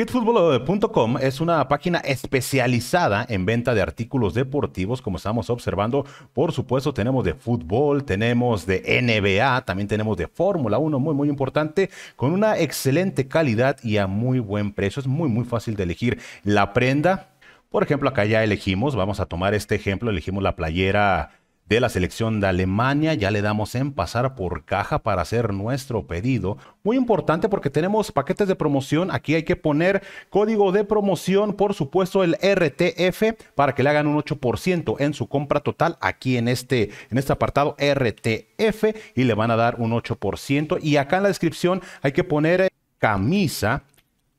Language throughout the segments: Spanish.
Kitfutbol.com es una página especializada en venta de artículos deportivos, como estamos observando. Por supuesto, tenemos de fútbol, tenemos de NBA, también tenemos de Fórmula 1, muy, muy importante, con una excelente calidad y a muy buen precio. Es muy, muy fácil de elegir la prenda. Por ejemplo, acá ya elegimos, vamos a tomar este ejemplo, elegimos la playera de la selección de Alemania. Ya le damos en pasar por caja para hacer nuestro pedido. Muy importante porque tenemos paquetes de promoción. Aquí hay que poner código de promoción, por supuesto, el RTF para que le hagan un 8% en su compra total aquí en este, en este apartado RTF y le van a dar un 8%. Y acá en la descripción hay que poner eh, camisa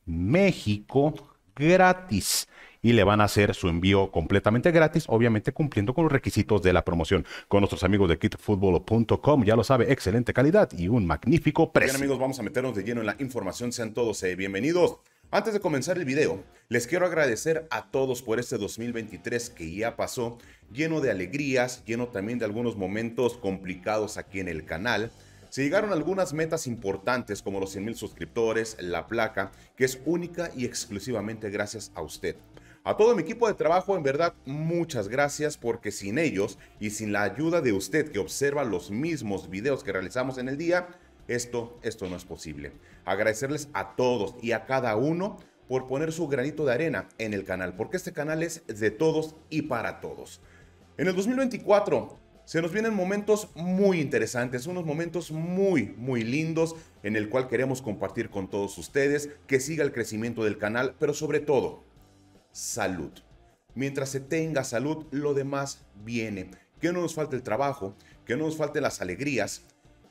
México gratis y le van a hacer su envío completamente gratis, obviamente cumpliendo con los requisitos de la promoción. Con nuestros amigos de kitfutbol.com, ya lo sabe, excelente calidad y un magnífico precio. Bien amigos, vamos a meternos de lleno en la información. Sean todos eh, bienvenidos. Antes de comenzar el video, les quiero agradecer a todos por este 2023 que ya pasó, lleno de alegrías, lleno también de algunos momentos complicados aquí en el canal. Se llegaron algunas metas importantes como los 100.000 suscriptores, la placa, que es única y exclusivamente gracias a usted. A todo mi equipo de trabajo, en verdad, muchas gracias porque sin ellos y sin la ayuda de usted que observa los mismos videos que realizamos en el día, esto, esto no es posible. Agradecerles a todos y a cada uno por poner su granito de arena en el canal, porque este canal es de todos y para todos. En el 2024 se nos vienen momentos muy interesantes, unos momentos muy, muy lindos en el cual queremos compartir con todos ustedes, que siga el crecimiento del canal, pero sobre todo, salud. Mientras se tenga salud, lo demás viene. Que no nos falte el trabajo, que no nos falten las alegrías.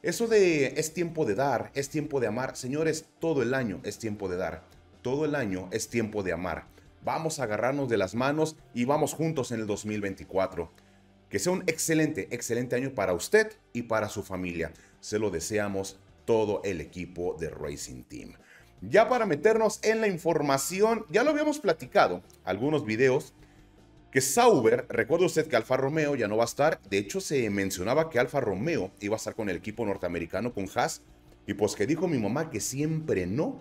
Eso de es tiempo de dar, es tiempo de amar. Señores, todo el año es tiempo de dar. Todo el año es tiempo de amar. Vamos a agarrarnos de las manos y vamos juntos en el 2024. Que sea un excelente, excelente año para usted y para su familia. Se lo deseamos todo el equipo de Racing Team. Ya para meternos en la información, ya lo habíamos platicado, algunos videos, que Sauber, recuerda usted que Alfa Romeo ya no va a estar, de hecho se mencionaba que Alfa Romeo iba a estar con el equipo norteamericano, con Haas, y pues que dijo mi mamá que siempre no,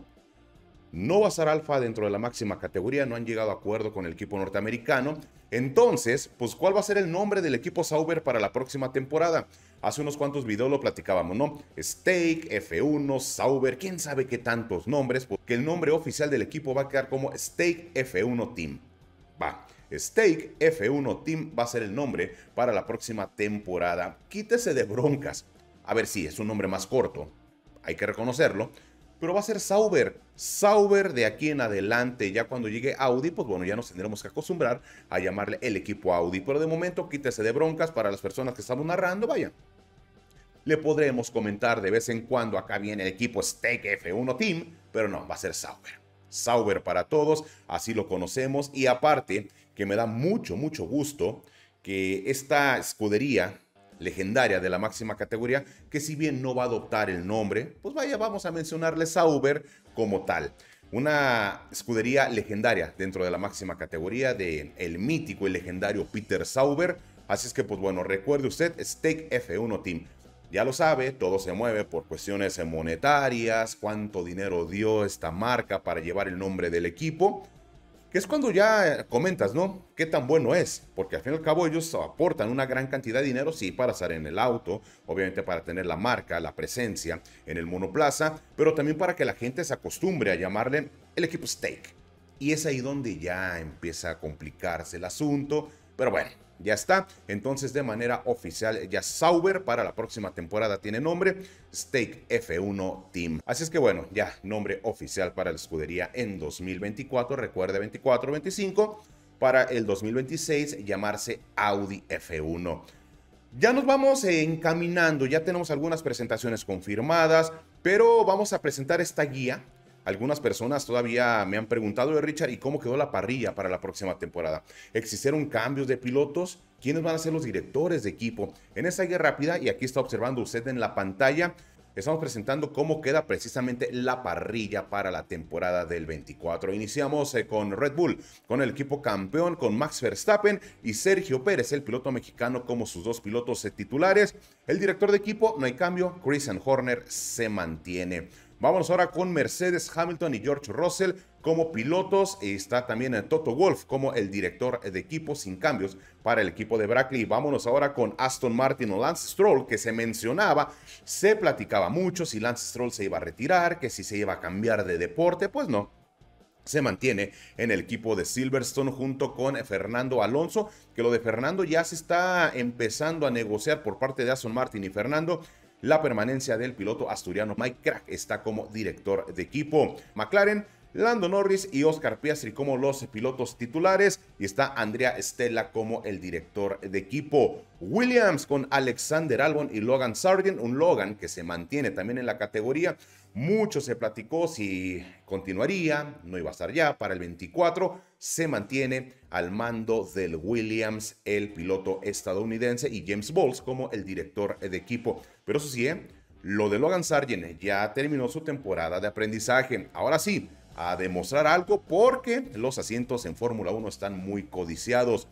no va a ser alfa dentro de la máxima categoría, no han llegado a acuerdo con el equipo norteamericano. Entonces, pues, ¿cuál va a ser el nombre del equipo Sauber para la próxima temporada? Hace unos cuantos videos lo platicábamos, ¿no? Steak, F1, Sauber, quién sabe qué tantos nombres, porque el nombre oficial del equipo va a quedar como Steak F1 Team. Va. Stake F1 Team va a ser el nombre para la próxima temporada. Quítese de broncas. A ver, si es un nombre más corto, hay que reconocerlo, pero va a ser Sauber. Sauber de aquí en adelante. Ya cuando llegue Audi, pues bueno, ya nos tendremos que acostumbrar a llamarle el equipo Audi. Pero de momento, quítese de broncas para las personas que estamos narrando. Vaya, le podremos comentar de vez en cuando. Acá viene el equipo Steak F1 Team, pero no, va a ser Sauber. Sauber para todos, así lo conocemos. Y aparte, que me da mucho, mucho gusto que esta escudería legendaria de la máxima categoría, que si bien no va a adoptar el nombre, pues vaya, vamos a mencionarle Sauber como tal. Una escudería legendaria dentro de la máxima categoría de el mítico y legendario Peter Sauber. Así es que, pues bueno, recuerde usted, Steak F1 Team. Ya lo sabe, todo se mueve por cuestiones monetarias, cuánto dinero dio esta marca para llevar el nombre del equipo que es cuando ya comentas, ¿no? ¿Qué tan bueno es? Porque al fin y al cabo ellos aportan una gran cantidad de dinero, sí, para estar en el auto, obviamente para tener la marca, la presencia en el monoplaza, pero también para que la gente se acostumbre a llamarle el equipo Steak. Y es ahí donde ya empieza a complicarse el asunto, pero bueno, ya está. Entonces, de manera oficial, ya Sauber para la próxima temporada tiene nombre Stake F1 Team. Así es que bueno, ya nombre oficial para la escudería en 2024, recuerde 24-25, para el 2026 llamarse Audi F1. Ya nos vamos encaminando, ya tenemos algunas presentaciones confirmadas, pero vamos a presentar esta guía algunas personas todavía me han preguntado de eh, Richard y cómo quedó la parrilla para la próxima temporada. ¿Existieron cambios de pilotos? ¿Quiénes van a ser los directores de equipo? En esa guía rápida, y aquí está observando usted en la pantalla, estamos presentando cómo queda precisamente la parrilla para la temporada del 24. Iniciamos eh, con Red Bull, con el equipo campeón, con Max Verstappen y Sergio Pérez, el piloto mexicano, como sus dos pilotos eh, titulares. El director de equipo, no hay cambio, Chris Horner se mantiene. Vamos ahora con Mercedes Hamilton y George Russell como pilotos. Está también Toto Wolf como el director de equipo sin cambios para el equipo de Brackley. Vámonos ahora con Aston Martin o Lance Stroll, que se mencionaba, se platicaba mucho si Lance Stroll se iba a retirar, que si se iba a cambiar de deporte. Pues no, se mantiene en el equipo de Silverstone junto con Fernando Alonso, que lo de Fernando ya se está empezando a negociar por parte de Aston Martin y Fernando la permanencia del piloto asturiano Mike Crack está como director de equipo. McLaren Lando Norris y Oscar Piastri como los pilotos titulares y está Andrea Stella como el director de equipo. Williams con Alexander Albon y Logan Sargent, un Logan que se mantiene también en la categoría. Mucho se platicó si continuaría, no iba a estar ya para el 24. Se mantiene al mando del Williams, el piloto estadounidense, y James Bowles como el director de equipo. Pero eso sí, ¿eh? lo de Logan Sargent ya terminó su temporada de aprendizaje. Ahora sí, a demostrar algo porque los asientos en Fórmula 1 están muy codiciados.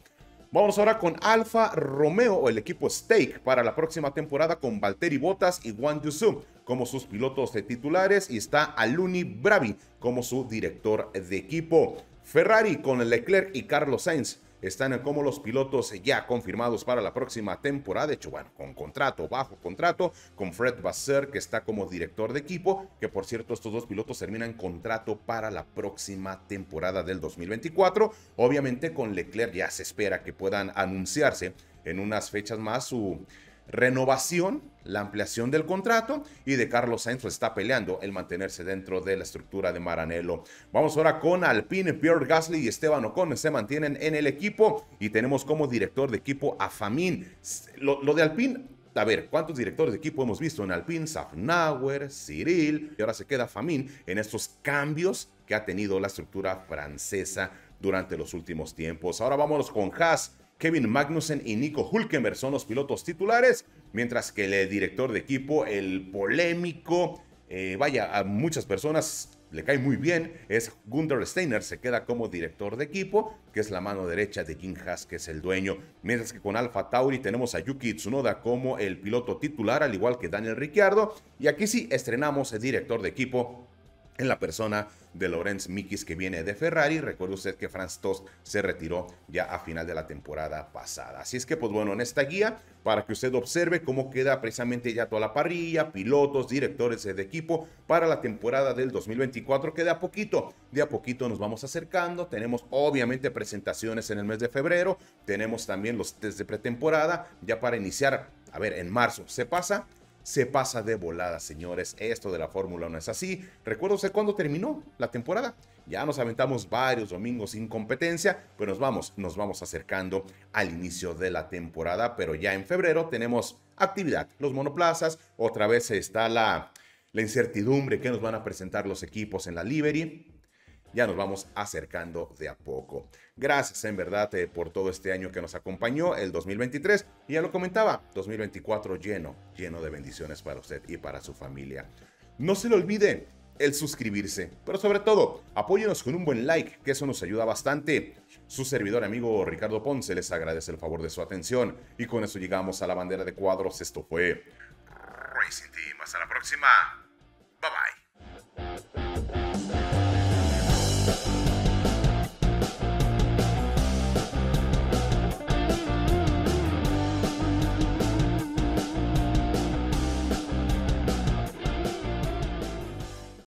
Vamos ahora con Alfa Romeo o el equipo Stake para la próxima temporada con Valtteri Bottas y Juan Zoom como sus pilotos de titulares y está Aluni Bravi como su director de equipo. Ferrari con Leclerc y Carlos Sainz están como los pilotos ya confirmados para la próxima temporada. De hecho, bueno, con contrato, bajo contrato, con Fred Basser, que está como director de equipo, que por cierto, estos dos pilotos terminan contrato para la próxima temporada del 2024. Obviamente, con Leclerc ya se espera que puedan anunciarse en unas fechas más su renovación, la ampliación del contrato y de Carlos Sainz pues, está peleando el mantenerse dentro de la estructura de Maranello. Vamos ahora con Alpine, Pierre Gasly y Esteban Ocon se mantienen en el equipo y tenemos como director de equipo a Famine, Lo, de Alpine a ver, ¿cuántos directores de equipo hemos visto en Alpine? Safnauer, Cyril, y ahora se queda Famín en estos cambios que ha tenido la estructura francesa durante los últimos tiempos. Ahora vámonos con Haas. Kevin Magnussen y Nico Hulkenberg son los pilotos titulares, mientras que el director de equipo, el polémico, eh, vaya, a muchas personas le cae muy bien, es Gunther Steiner, se queda como director de equipo, que es la mano derecha de Jim Haas, que es el dueño. Mientras que con Alfa Tauri tenemos a Yuki Tsunoda como el piloto titular, al igual que Daniel Ricciardo. Y aquí sí estrenamos el director de equipo en la persona de Lorenz Mikis que viene de Ferrari. Recuerde usted que Franz Tost se retiró ya a final de la temporada pasada. Así es que, pues bueno, en esta guía, para que usted observe cómo queda precisamente ya toda la parrilla, pilotos, directores de equipo para la temporada del 2024, que de a poquito, de a poquito nos vamos acercando. Tenemos obviamente presentaciones en el mes de febrero, tenemos también los test de pretemporada, ya para iniciar, a ver, en marzo se pasa, se pasa de volada, señores. Esto de la Fórmula no es así. Recuerdo usted cuándo terminó la temporada. Ya nos aventamos varios domingos sin competencia, pero nos vamos, nos vamos acercando al inicio de la temporada, pero ya en febrero tenemos actividad. Los monoplazas, otra vez está la, incertidumbre que nos van a presentar los equipos en la livery, ya nos vamos acercando de a poco. Gracias en verdad eh, por todo este año que nos acompañó, el 2023, y ya lo comentaba, 2024 lleno, lleno de bendiciones para usted y para su familia. No se le olvide el suscribirse, pero sobre todo, apóyenos con un buen like, que eso nos ayuda bastante. Su servidor amigo Ricardo Ponce les agradece el favor de su atención, y con eso llegamos a la bandera de cuadros. Esto fue Racing Team. Hasta la próxima. Bye bye.